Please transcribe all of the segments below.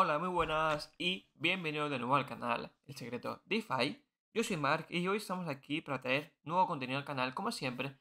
Hola, muy buenas y bienvenidos de nuevo al canal El Secreto DeFi. Yo soy Mark y hoy estamos aquí para traer nuevo contenido al canal, como siempre.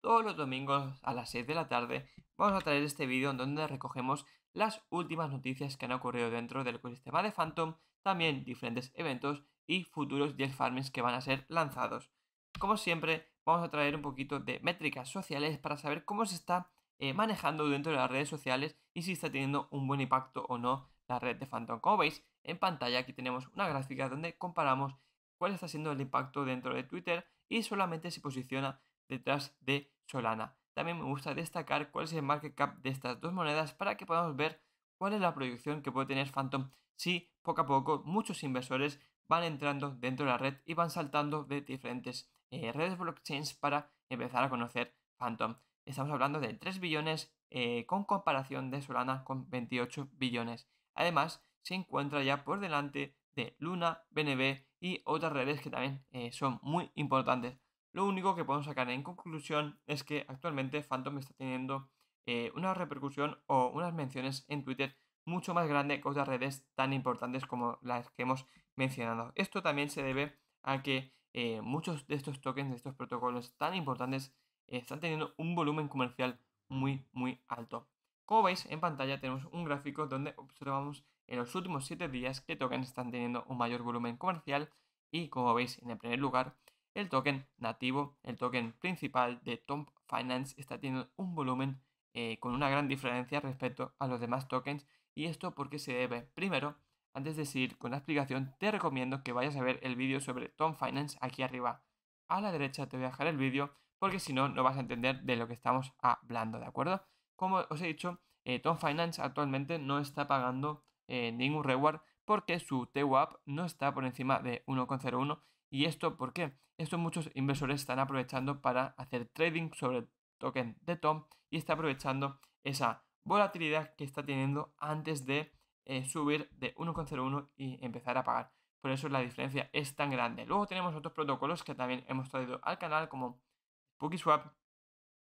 Todos los domingos a las 6 de la tarde vamos a traer este vídeo en donde recogemos las últimas noticias que han ocurrido dentro del ecosistema de Phantom, también diferentes eventos y futuros 10 farms que van a ser lanzados. Como siempre, vamos a traer un poquito de métricas sociales para saber cómo se está eh, manejando dentro de las redes sociales y si está teniendo un buen impacto o no la red de Phantom veis En pantalla aquí tenemos una gráfica donde comparamos cuál está siendo el impacto dentro de Twitter y solamente se posiciona detrás de Solana. También me gusta destacar cuál es el market cap de estas dos monedas para que podamos ver cuál es la proyección que puede tener Phantom si poco a poco muchos inversores van entrando dentro de la red y van saltando de diferentes eh, redes blockchains para empezar a conocer Phantom. Estamos hablando de 3 billones eh, con comparación de Solana con 28 billones. Además, se encuentra ya por delante de Luna, BNB y otras redes que también eh, son muy importantes. Lo único que podemos sacar en conclusión es que actualmente Phantom está teniendo eh, una repercusión o unas menciones en Twitter mucho más grande que otras redes tan importantes como las que hemos mencionado. Esto también se debe a que eh, muchos de estos tokens, de estos protocolos tan importantes, están teniendo un volumen comercial muy, muy alto. Como veis en pantalla tenemos un gráfico donde observamos en los últimos 7 días que tokens están teniendo un mayor volumen comercial y como veis en el primer lugar el token nativo, el token principal de Tom Finance está teniendo un volumen eh, con una gran diferencia respecto a los demás tokens y esto porque se debe primero antes de seguir con la explicación te recomiendo que vayas a ver el vídeo sobre Tom Finance aquí arriba a la derecha te voy a dejar el vídeo porque si no no vas a entender de lo que estamos hablando de acuerdo como os he dicho, eh, Tom Finance actualmente no está pagando eh, ningún reward porque su TWAP no está por encima de 1,01. ¿Y esto por qué? Esto muchos inversores están aprovechando para hacer trading sobre el token de Tom y está aprovechando esa volatilidad que está teniendo antes de eh, subir de 1,01 y empezar a pagar. Por eso la diferencia es tan grande. Luego tenemos otros protocolos que también hemos traído al canal como swap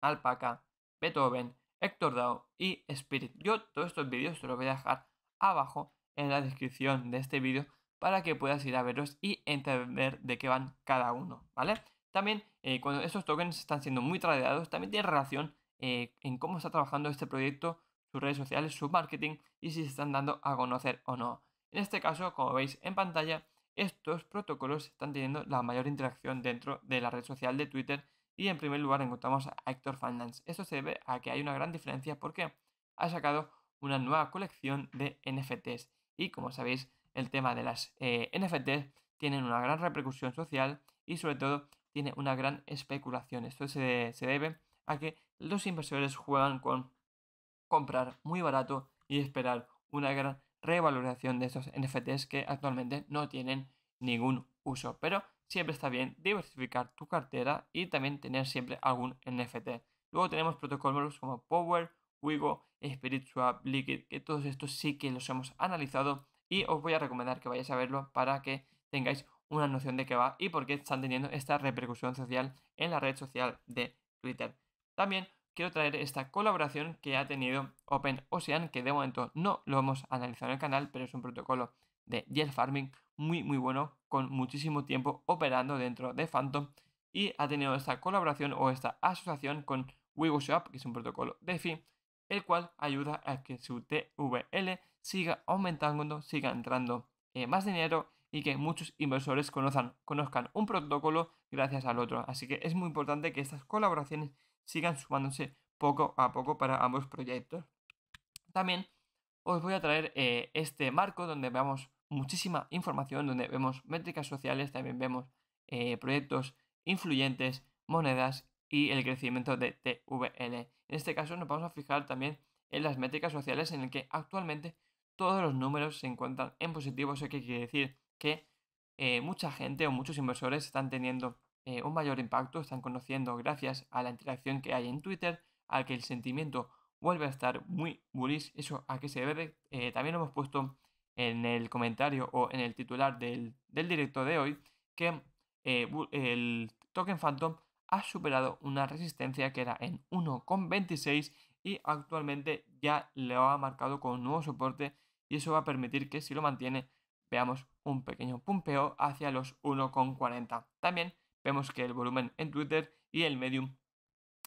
Alpaca, Beethoven, Hector DAO y Spirit. Yo todos estos vídeos te los voy a dejar abajo en la descripción de este vídeo para que puedas ir a verlos y entender de qué van cada uno, ¿vale? También eh, cuando estos tokens están siendo muy tradeados, también tiene relación eh, en cómo está trabajando este proyecto, sus redes sociales, su marketing y si se están dando a conocer o no. En este caso, como veis en pantalla, estos protocolos están teniendo la mayor interacción dentro de la red social de Twitter y en primer lugar encontramos a Hector finance Esto se debe a que hay una gran diferencia porque ha sacado una nueva colección de NFTs. Y como sabéis, el tema de las eh, NFTs tienen una gran repercusión social y sobre todo tiene una gran especulación. Esto se, se debe a que los inversores juegan con comprar muy barato y esperar una gran revaloración de estos NFTs que actualmente no tienen ningún uso. Pero siempre está bien diversificar tu cartera y también tener siempre algún NFT. Luego tenemos protocolos como Power, Wigo, Spiritual Liquid, que todos estos sí que los hemos analizado y os voy a recomendar que vayáis a verlo para que tengáis una noción de qué va y por qué están teniendo esta repercusión social en la red social de Twitter. También quiero traer esta colaboración que ha tenido Open Ocean, que de momento no lo hemos analizado en el canal, pero es un protocolo de yield farming muy muy bueno con muchísimo tiempo operando dentro de Phantom y ha tenido esta colaboración o esta asociación con shop que es un protocolo de fin el cual ayuda a que su TVL siga aumentando, siga entrando eh, más dinero y que muchos inversores conozcan, conozcan un protocolo gracias al otro. Así que es muy importante que estas colaboraciones sigan sumándose poco a poco para ambos proyectos. También os voy a traer eh, este marco donde veamos muchísima información donde vemos métricas sociales, también vemos eh, proyectos influyentes, monedas y el crecimiento de TVL. En este caso nos vamos a fijar también en las métricas sociales en el que actualmente todos los números se encuentran en positivo, eso que quiere decir que eh, mucha gente o muchos inversores están teniendo eh, un mayor impacto, están conociendo gracias a la interacción que hay en Twitter, al que el sentimiento vuelve a estar muy bullish, eso a qué se debe. también hemos puesto en el comentario o en el titular del, directo de hoy que eh, el token Phantom ha superado una resistencia que era en 1,26 y actualmente ya lo ha marcado con un nuevo soporte y eso va a permitir que si lo mantiene veamos un pequeño pumpeo hacia los 1,40. También vemos que el volumen en Twitter y el Medium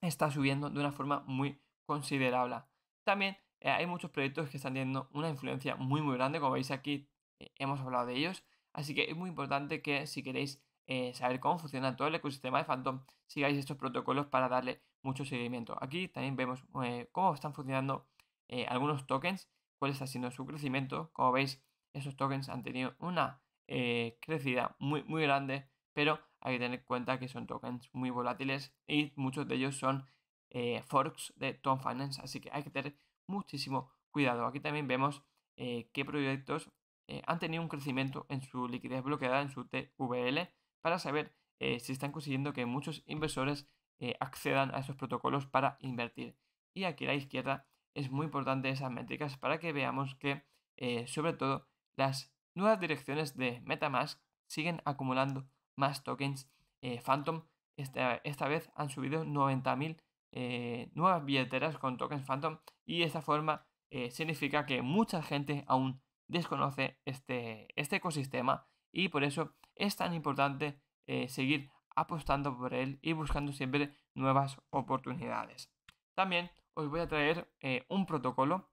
está subiendo de una forma muy considerable. También eh, hay muchos proyectos que están teniendo una influencia muy muy grande, como veis aquí eh, hemos hablado de ellos, así que es muy importante que si queréis eh, saber cómo funciona todo el ecosistema de Phantom, sigáis estos protocolos para darle mucho seguimiento. Aquí también vemos cómo están funcionando algunos tokens, cuál está siendo su crecimiento, como veis esos tokens han tenido una crecida muy muy grande, pero hay que tener en cuenta que son tokens muy volátiles y muchos de ellos son forks de Tom Finance, así que hay que tener muchísimo cuidado. Aquí también vemos eh, qué proyectos eh, han tenido un crecimiento en su liquidez bloqueada, en su TVL, para saber eh, si están consiguiendo que muchos inversores accedan a esos protocolos para invertir. Y aquí a la izquierda es muy importante esas métricas para que veamos que, sobre todo, las nuevas direcciones de Metamask siguen acumulando más tokens Phantom. Esta, esta vez han subido 90.000 eh, nuevas billeteras con tokens Phantom y de esta forma eh, significa que mucha gente aún desconoce este, este ecosistema y por eso es tan importante eh, seguir apostando por él y buscando siempre nuevas oportunidades. También os voy a traer un protocolo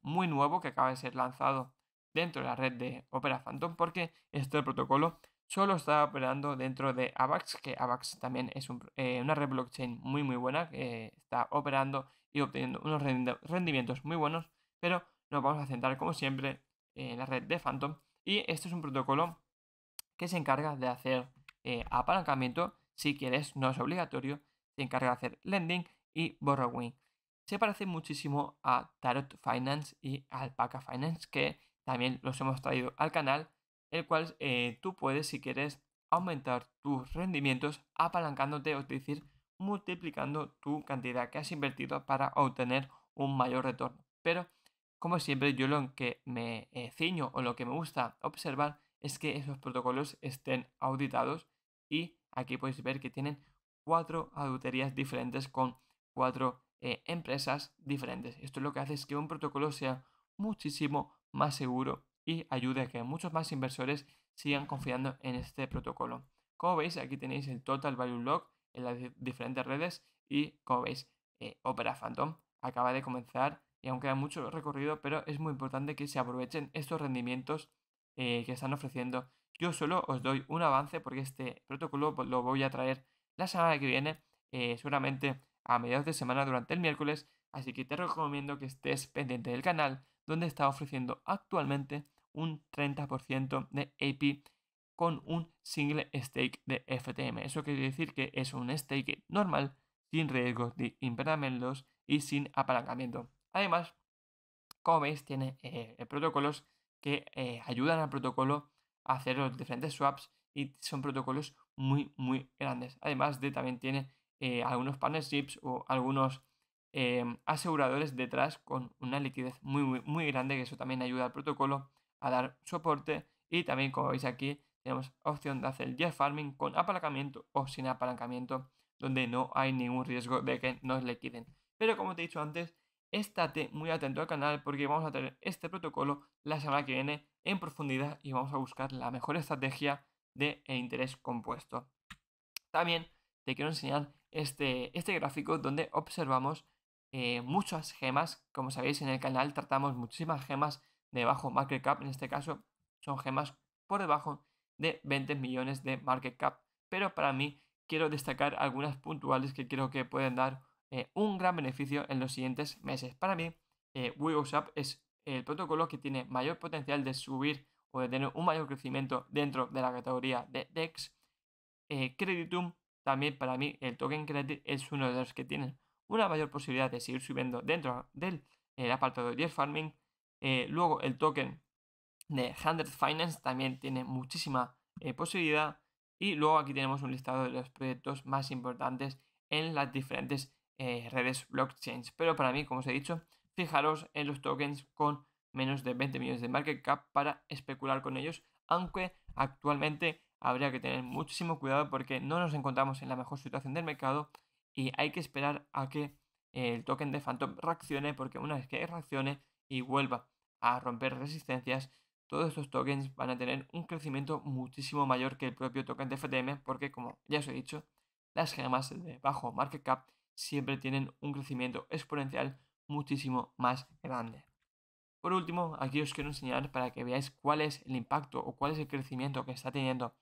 muy nuevo que acaba de ser lanzado dentro de la red de Opera Phantom porque este protocolo solo está operando dentro de AVAX, que AVAX también es eh, una red blockchain muy muy buena, que está operando y obteniendo unos rendimientos muy buenos, pero nos vamos a centrar como siempre en la red de Phantom. Y este es un protocolo que se encarga de hacer eh, apalancamiento, si quieres, no es obligatorio, se encarga de hacer lending y borrowing. Se parece muchísimo a Tarot Finance y Alpaca Finance, que también los hemos traído al canal el cual eh, tú puedes, si quieres, aumentar tus rendimientos apalancándote, es decir, multiplicando tu cantidad que has invertido para obtener un mayor retorno. Pero, como siempre, yo lo que me eh, ciño o lo que me gusta observar es que esos protocolos estén auditados y aquí podéis ver que tienen cuatro auditorías diferentes con cuatro eh, empresas diferentes. Esto lo que hace es que un protocolo sea muchísimo más seguro y ayude a que muchos más inversores sigan confiando en este protocolo. Como veis, aquí tenéis el Total Value Log en las diferentes redes y, como veis, eh, Opera Phantom acaba de comenzar y aunque hay mucho recorrido, pero es muy importante que se aprovechen estos rendimientos eh, que están ofreciendo. Yo solo os doy un avance porque este protocolo lo voy a traer la semana que viene, eh, seguramente a mediados de semana durante el miércoles, así que te recomiendo que estés pendiente del canal donde está ofreciendo actualmente un 30% de AP con un single stake de FTM. Eso quiere decir que es un stake normal, sin riesgos de imperamentos y sin apalancamiento. Además, como veis, tiene eh, protocolos que eh, ayudan al protocolo a hacer los diferentes swaps y son protocolos muy, muy grandes. Además de también tiene eh, algunos partnerships o algunos aseguradores detrás con una liquidez muy, muy grande, que eso también ayuda al protocolo a dar soporte y también como veis aquí tenemos opción de hacer jet farming con apalancamiento o sin apalancamiento donde no hay ningún riesgo de que nos le quiten. Pero como te he dicho antes, estate muy atento al canal porque vamos a tener este protocolo la semana que viene en profundidad y vamos a buscar la mejor estrategia de e interés compuesto. También te quiero enseñar este, este gráfico donde observamos eh, muchas gemas. Como sabéis en el canal tratamos muchísimas gemas Debajo market cap, en este caso son gemas por debajo de 20 millones de market cap. Pero para mí quiero destacar algunas puntuales que creo que pueden dar eh, un gran beneficio en los siguientes meses. Para mí, eh, es el protocolo que tiene mayor potencial de subir o de tener un mayor crecimiento dentro de la categoría de DEX. Eh, Creditum, también para mí, el token Credit es uno de los que tienen una mayor posibilidad de seguir subiendo dentro del eh, apartado de Farming. Eh, luego el token de 100 Finance también tiene muchísima eh, posibilidad. Y luego aquí tenemos un listado de los proyectos más importantes en las diferentes eh, redes blockchains. Pero para mí, como os he dicho, fijaros en los tokens con menos de 20 millones de market cap para especular con ellos, aunque actualmente habría que tener muchísimo cuidado porque no nos encontramos en la mejor situación del mercado y hay que esperar a que el token de Phantom reaccione porque una vez que reaccione y vuelva a romper resistencias, todos estos tokens van a tener un crecimiento muchísimo mayor que el propio token de FTM, porque como ya os he dicho, las gemas de bajo market cap siempre tienen un crecimiento exponencial muchísimo más grande. Por último, aquí os quiero enseñar para que veáis cuál es el impacto o cuál es el crecimiento que está teniendo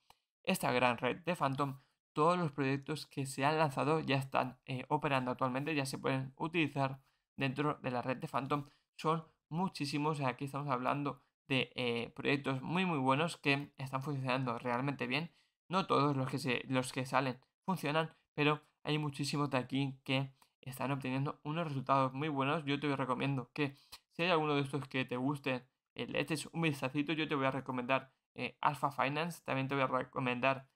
esta gran red de Phantom. Todos los proyectos que se han lanzado ya están eh, operando actualmente, ya se pueden utilizar dentro de la red de Phantom. Son muchísimos. Aquí estamos hablando de eh, proyectos muy muy buenos que están funcionando realmente bien. No todos los que, se, los que salen funcionan, pero hay muchísimos de aquí que están obteniendo unos resultados muy buenos. Yo te recomiendo que si hay alguno de estos que te guste, eh, le eches un vistacito. Yo te voy a recomendar eh, Alpha Finance, también te voy a recomendar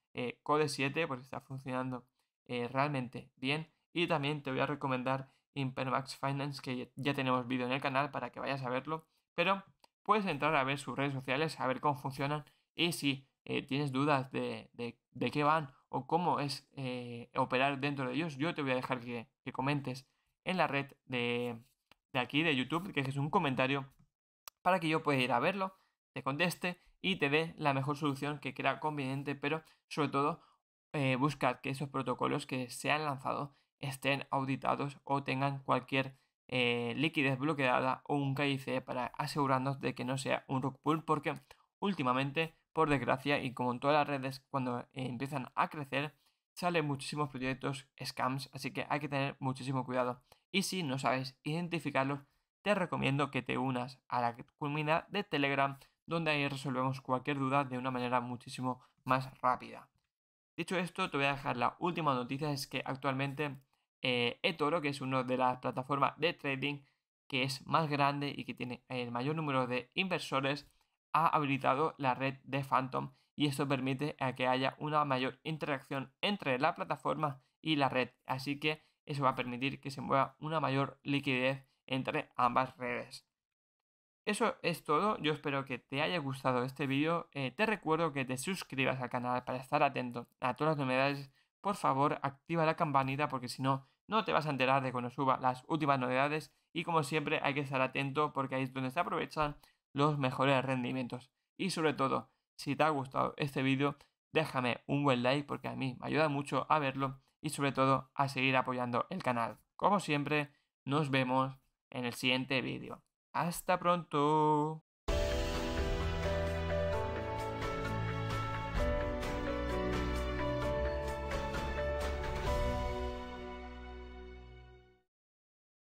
Code 7 porque está funcionando realmente bien. Y también te voy a recomendar Impermax Finance, que ya tenemos vídeo en el canal para que vayas a verlo, pero puedes entrar a ver sus redes sociales, a ver cómo funcionan y si eh, tienes dudas de, de, qué van o cómo es eh, operar dentro de ellos, yo te voy a dejar que, que comentes en la red de, de, aquí, de YouTube, que es un comentario para que yo pueda ir a verlo, te conteste y te dé la mejor solución que crea conveniente, pero sobre todo eh, busca que esos protocolos que se han lanzado estén auditados o tengan cualquier eh, liquidez bloqueada o un KIC para asegurarnos de que no sea un rug pull porque últimamente por desgracia y como en todas las redes cuando empiezan a crecer salen muchísimos proyectos scams así que hay que tener muchísimo cuidado y si no sabes identificarlos te recomiendo que te unas a la culmina de Telegram donde ahí resolvemos cualquier duda de una manera muchísimo más rápida. Dicho esto, te voy a dejar la última noticia, es que actualmente eh, eToro, que es una de las plataformas de trading que es más grande y que tiene el mayor número de inversores, ha habilitado la red de Phantom y esto permite que haya una mayor interacción entre la plataforma y la red. Así que eso va a permitir que se mueva una mayor liquidez entre ambas redes. Eso es todo, yo espero que te haya gustado este vídeo, eh, te recuerdo que te suscribas al canal para estar atento a todas las novedades por favor activa la campanita porque si no, no te vas a enterar de cuando suba las últimas novedades y como siempre hay que estar atento porque ahí es donde se aprovechan los mejores rendimientos. Y sobre todo, si te ha gustado este vídeo, déjame un buen like porque a mí me ayuda mucho a verlo y sobre todo a seguir apoyando el canal. Como siempre, nos vemos en el siguiente vídeo. Hasta pronto.